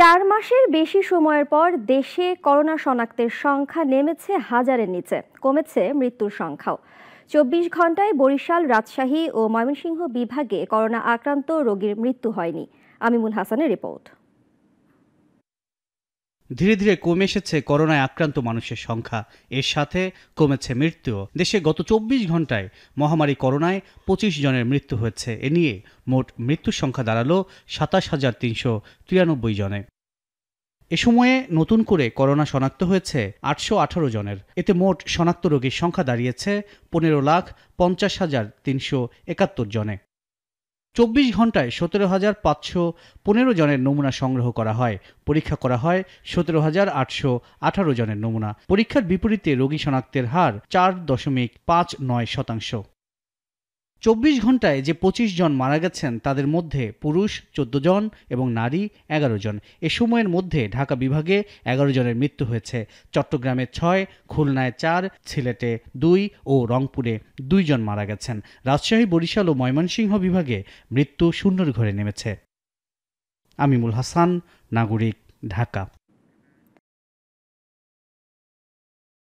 চার মাসের বেশি সময়ের পর দেশে করোনা শনাক্তের সংখ্যা নেমেছে হাজারের নিচে কমেছে মৃত্যুর সংখ্যাও চব্বিশ ঘন্টায় বরিশাল রাজশাহী ও ময়মনসিংহ বিভাগে করোনা আক্রান্ত রোগীর মৃত্যু হয়নি আমিমুল হাসানের রিপোর্ট ধীরে ধীরে কমে এসেছে করোনায় আক্রান্ত মানুষের সংখ্যা এর সাথে কমেছে মৃত্যুও দেশে গত চব্বিশ ঘন্টায় মহামারী করোনায় পঁচিশ জনের মৃত্যু হয়েছে এ নিয়ে মোট মৃত্যুর সংখ্যা দাঁড়ালো সাতাশ হাজার তিনশো তিরানব্বই জনে এ সময়ে নতুন করে করোনা শনাক্ত হয়েছে আটশো আঠারো জনের এতে মোট শনাক্ত রোগীর সংখ্যা দাঁড়িয়েছে পনেরো লাখ পঞ্চাশ হাজার তিনশো একাত্তর জনে চব্বিশ ঘন্টায় সতেরো হাজার পাঁচশো পনেরো জনের নমুনা সংগ্রহ করা হয় পরীক্ষা করা হয় সতেরো হাজার আটশো আঠারো জনের নমুনা পরীক্ষার বিপরীতে রোগী শনাক্তের হার চার দশমিক পাঁচ নয় শতাংশ চব্বিশ ঘন্টায় যে পঁচিশ জন মারা গেছেন তাদের মধ্যে পুরুষ চোদ্দ জন এবং নারী এগারো জন এ সময়ের মধ্যে ঢাকা বিভাগে এগারো জনের মৃত্যু হয়েছে চট্টগ্রামে ছয় খুলনায় চার সিলেটে দুই ও রংপুরে দুইজন মারা গেছেন রাজশাহী বরিশাল ও ময়মনসিংহ বিভাগে মৃত্যু শূন্যর ঘরে নেমেছে আমিমুল হাসান নাগরিক ঢাকা